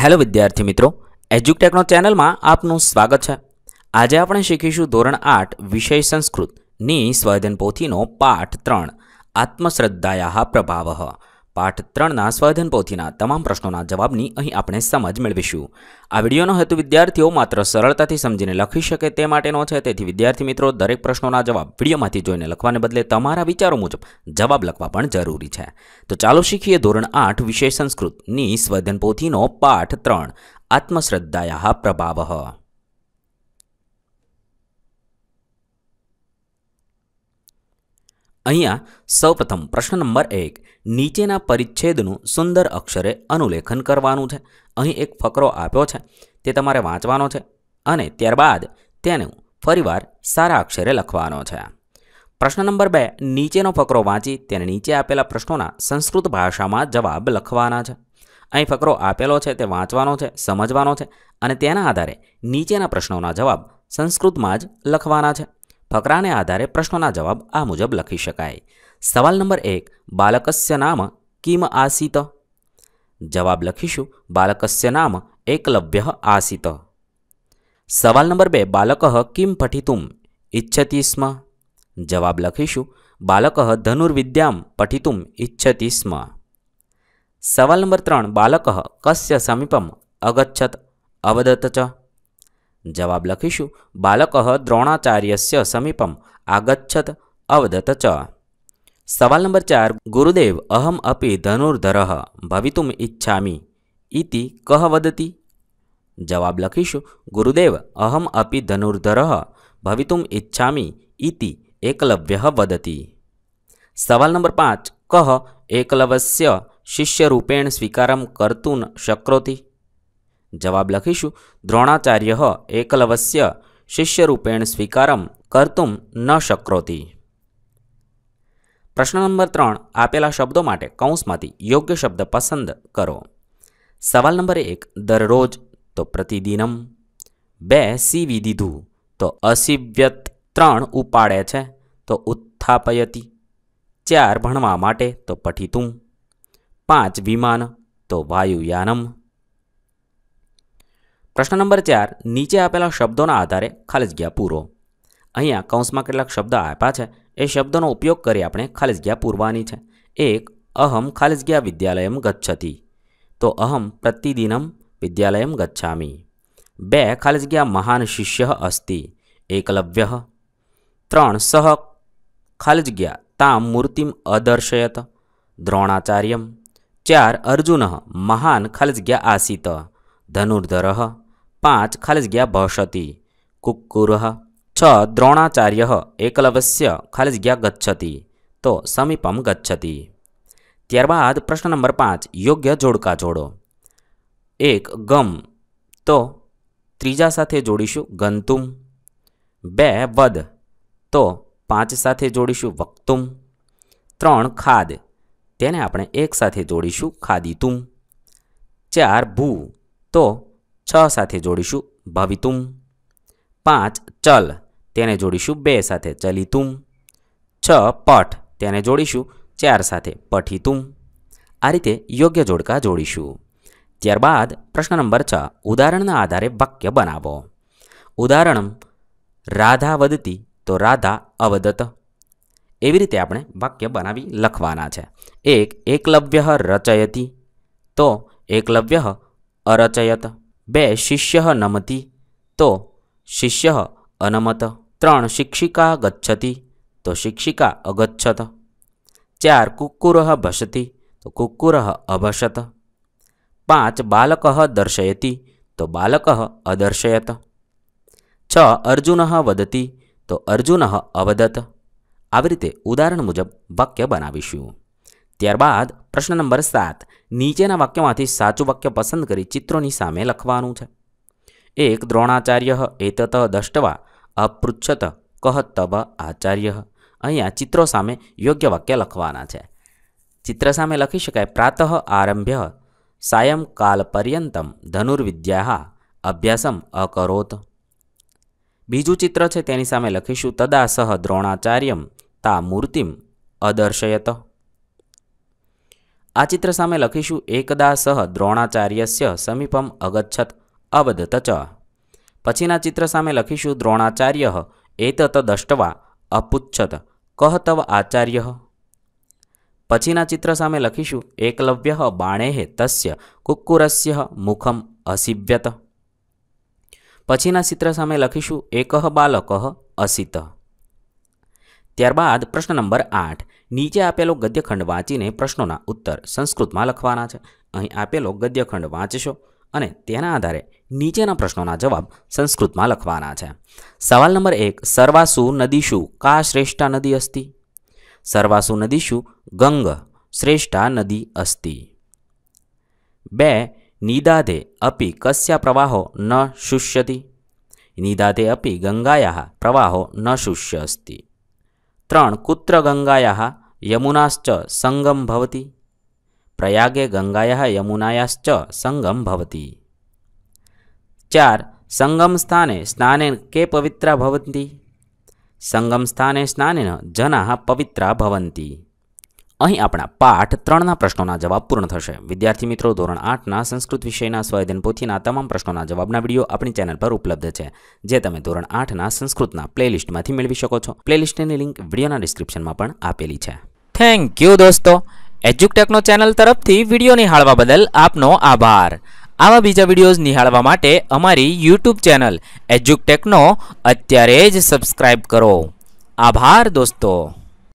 hello વિદ્યાર્થી મિત્રો એજ્યુકટેકનો ચેનલમાં આપનું સ્વાગત છે આજે આપણે શીખીશું ધોરણ આઠ વિષય સંસ્કૃતની સ્વયધન પાઠ ત્રણ આત્મશ્રદ્ધાયા પ્રભાવ પાઠ ત્રણના સ્વાધન પોથીના તમામ પ્રશ્નોના જવાબની અહીં આપણે સમજ મેળવીશું આ વિડીયોનો હેતુ વિદ્યાર્થીઓ માત્ર સરળતાથી સમજીને લખી શકે તે માટેનો છે તેથી વિદ્યાર્થી મિત્રો દરેક પ્રશ્નોના જવાબ વિડીયોમાંથી જોઈને લખવાને બદલે તમારા વિચારો મુજબ જવાબ લખવા પણ જરૂરી છે તો ચાલો શીખીએ ધોરણ આઠ વિશેષ સંસ્કૃતની સ્વાધન પોથીનો પાઠ ત્રણ આત્મશ્રદ્ધાયા પ્રભાવ અહીંયા સૌપ્રથમ પ્રશ્ન નંબર એક નીચેના પરિચ્છેદનું સુંદર અક્ષરે અનુલેખન કરવાનું છે અહીં એક ફકરો આપ્યો છે તે તમારે વાંચવાનો છે અને ત્યારબાદ તેનું ફરીવાર સારા અક્ષરે લખવાનો છે પ્રશ્ન નંબર બે નીચેનો ફકરો વાંચી તેને નીચે આપેલા પ્રશ્નોના સંસ્કૃત ભાષામાં જવાબ લખવાના છે અહીં ફકરો આપેલો છે તે વાંચવાનો છે સમજવાનો છે અને તેના આધારે નીચેના પ્રશ્નોના જવાબ સંસ્કૃતમાં જ લખવાના છે ફકરાને આધારે પ્રશ્નોના જવાબ આ મુજબ લખી શકાય સવાલ નંબર એક બાલકસ્ય નામ કિમ આસિત જવાબ લખીશું બાલકસ્ય નામ એકલભ્ય આસિત સવાલ નંબર બે બાલક કિમ પઠિતુમ ઇચ્છતિ સ્મ જવાબ લખીશું બાલક ધનુર્વિદ્યામ પઠિતુમ ઇચ્છતિ સ્મ સવાલ નંબર ત્રણ બાલક કસ્ય સમીપમ અગચ્છત અવદત જવાબ લખીશું બાલક દ્રોણાચાર્યસ્ય સમીપમ આગચ્છત અવદત ચ સવાલ નંબર ચાર ગુરુદેવ અહમ અપી ધનુર્ધર ભવિતુમ ઈચ્છામી ઇતિ કહ વદતી જવાબ લખીશું ગુરુદેવ અહમ અપી ધનુર્ધર ભવિતુમ ઈચ્છામી ઇતિ એકલવ્ય વદતી સવાલ નંબર પાંચ કહ એકલવસ્ય શિષ્યરૂપેણ સ્વીકારમ કર્તું શક્રોતી જવાબ લખીશું દ્રોણાચાર્ય એકલવસ્ય શિષ્યરૂપેણ સ્વીકારમ કરતું ન શક્રોતી પ્રશ્ન નંબર ત્રણ આપેલા શબ્દો માટે કૌંસમાંથી યોગ્ય શબ્દ પસંદ કરો સવાલ નંબર એક દરરોજ તો પ્રતિદિનમ બે સીવી દીધું તો અસીવ્યત ત્રણ ઉપાડે છે તો ઉત્થાપયતી ચાર ભણવા માટે તો પઠિતું પાંચ વિમાન તો વાયુયાનમ प्रश्न नंबर 4 नीचे આપેલા શબ્દોના આધારે ખાલી જગ્યા પૂરો અહીંયા કૌંસમાં કેટલાક શબ્દો આપ્યા છે એ શબ્દોનો ઉપયોગ કરી આપણે ખાલી જગ્યા ભરવાની છે 1 अहम् ખાલી જગ્યા વિદ્યાલયમ ગચ્છતિ તો अहम् प्रतिदिनम विद्यालयम गच्छामि 2 ખાલી જગ્યા મહાન શિષ્યઃ અસ્તિ એકલવ્યઃ 3 સહ ખાલી જગ્યા ताम मूर्तिम अदర్శયત દ્રોણાચાર્યમ 4 अर्जुनઃ મહાન ખાલી જગ્યા આсит धनुर्धरઃ પાંચ ખાલી જગ્યા ભસતી કુક્કુર છ દ્રોણાચાર્ય એકલવસ્ય ખાલી જગ્યા ગચ્છતી તો સમીપમ ગચ્છતી ત્યારબાદ પ્રશ્ન નંબર પાંચ યોગ્ય જોડકા જોડો એક ગમ તો ત્રીજા સાથે જોડીશું ગંતુમ બે વદ તો પાંચ સાથે જોડીશું વક્તુમ ત્રણ ખાદ તેને આપણે એક સાથે જોડીશું ખાદીતુમ ચાર ભૂ તો છ સાથે જોડીશું ભવિતુમ પાંચ ચલ તેને જોડીશું બે સાથે ચલિતુમ છ પઠ તેને જોડીશું ચાર સાથે પઠિતુમ આ રીતે યોગ્ય જોડકા જોડીશું ત્યારબાદ પ્રશ્ન નંબર છ ઉદાહરણના આધારે વાક્ય બનાવો ઉદાહરણ રાધા વધતી તો રાધા અવદત એવી રીતે આપણે વાક્ય બનાવી લખવાના છે એક એકલવ્ય રચયતી તો એકલવ્ય અરચયત બે શિષ્ય નમતિ તો શિષ્ય અનમત ત્રણ શિક્ષિકા ગચ્છતિ તો શિક્ષિકા અગચ્છત ચાર કુક્કુર ભસતી તો કુક્કુર અભસત પાંચ બાલક દર્શયતી તો બાલક અદર્શયત છ અર્જુન વદતી તો અર્જુન અવદત આવી રીતે ઉદાહરણ મુજબ વાક્ય બનાવીશું ત્યારબાદ પ્રશ્ન નંબર સાત નીચેના વાક્યમાંથી સાચું વાક્ય પસંદ કરી ચિત્રોની સામે લખવાનું છે એક દ્રોણાચાર્ય એતત દષ્ટવા અપૃચ્છત તબ આચાર્ય અહીંયા ચિત્રો સામે યોગ્ય વાક્ય લખવાના છે ચિત્ર સામે લખી શકાય પ્રાતઃ આરંભ્ય સાયંકાલ પર્યંતમ ધનુર્વિદ્યા અભ્યાસમ અકરોત બીજું ચિત્ર છે તેની સામે લખીશું તદા સહ દ્રોણાચાર્યમ તા મૂર્તિમ અદર્શયત આ ચિત્ર સામે લખીશું એકદા સહ દ્રોણાચાર્યસ્ય સમીપમ અગચ્છત અવદત ચ પછીના ચિત્ર સામે લખીશું દ્રોણાચાર્ય એતત દષ્ટવા અપુચ્છત કહ તવ આચાર્ય પછીના ચિત્ર સામે લખીશું એકલવ્ય બાણેહ તસ્ય કુક્કુરસ્ય મુખમ અસિવ્યત પછીના ચિત્ર સામે લખીશું એકહ બાલકહ અસિત ત્યારબાદ પ્રશ્ન નંબર આઠ નીચે આપેલો ગદ્યખંડ વાંચીને પ્રશ્નોના ઉત્તર સંસ્કૃતમાં લખવાના છે અહીં આપેલો ગદ્યખંડ વાંચશો અને તેના આધારે નીચેના પ્રશ્નોના જવાબ સંસ્કૃતમાં લખવાના છે સવાલ નંબર એક સર્વાસુ નદીશુ કા શ્રેષ્ઠા નદી અસ્તિ સર્વાસુ નદીશુ ગંગ શ્રેષ્ઠા નદી અસ્તિ બે નિદાધે અપી કસ્યા પ્રવાહો ન શુષ્યતિ નિદાધે અપી ગંગાયા પ્રવાહો ન શુષ્ય અસ્તિ त्रणः कुत्र गङ्गायाः यमुनाश्च सङ्गं भवति प्रयागे गङ्गायाः यमुनायाश्च सङ्गं भवति चार सङ्गमस्थाने स्नानेन के पवित्रा भवन्ति सङ्गमस्थाने स्नानेन जनाः पवित्रा भवन्ति અહીં આપણા પાઠ ત્રણના પ્રશ્નોના જવાબ પૂર્ણ થશે વિદ્યાર્થી મિત્રો ધોરણ આઠના સંસ્કૃત વિષયના સ્વાધ્યન પોથીના તમામ પ્રશ્નોના જવાબના વિડીયો આપણી ચેનલ પર ઉપલબ્ધ છે જે તમે ધોરણ આઠના સંસ્કૃતના પ્લેલિસ્ટમાંથી મેળવી શકો છો પ્લેલિસ્ટની લિંક વિડીયોના ડિસ્ક્રિપ્શનમાં પણ આપેલી છે થેન્ક યુ દોસ્તો એજ્યુકટેકનો ચેનલ તરફથી વિડીયો નિહાળવા બદલ આપનો આભાર આવા બીજા વિડીયોઝ નિહાળવા માટે અમારી યુટ્યુબ ચેનલ એજ્યુકટેકનો અત્યારે જ સબસ્ક્રાઇબ કરો આભાર દોસ્તો